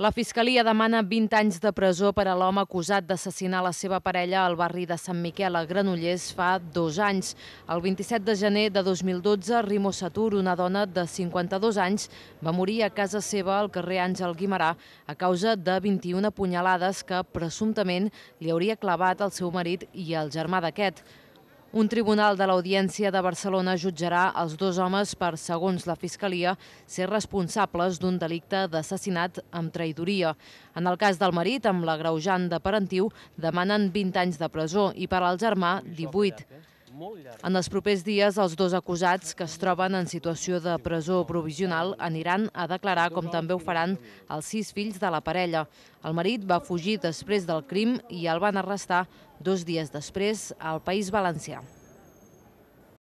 La Fiscalia demana 20 anys de presó per a l'home acusat d'assassinar la seva parella al barri de Sant Miquel, a Granollers, fa dos anys. El 27 de gener de 2012, Rimo Satur, una dona de 52 anys, va morir a casa seva al carrer Àngel Guimarà a causa de 21 punyalades que, presumptament, li hauria clavat el seu marit i el germà d'aquest. Un tribunal de l'Audiència de Barcelona jutjarà els dos homes per, segons la Fiscalia, ser responsables d'un delicte d'assassinat amb traïdoria. En el cas del marit, amb la greujant de parentiu, demanen 20 anys de presó i per al germà 18. En els propers dies, els dos acusats que es troben en situació de presó provisional aniran a declarar, com també ho faran els sis fills de la parella. El marit va fugir després del crim i el van arrestar dos dies després al País Valencià.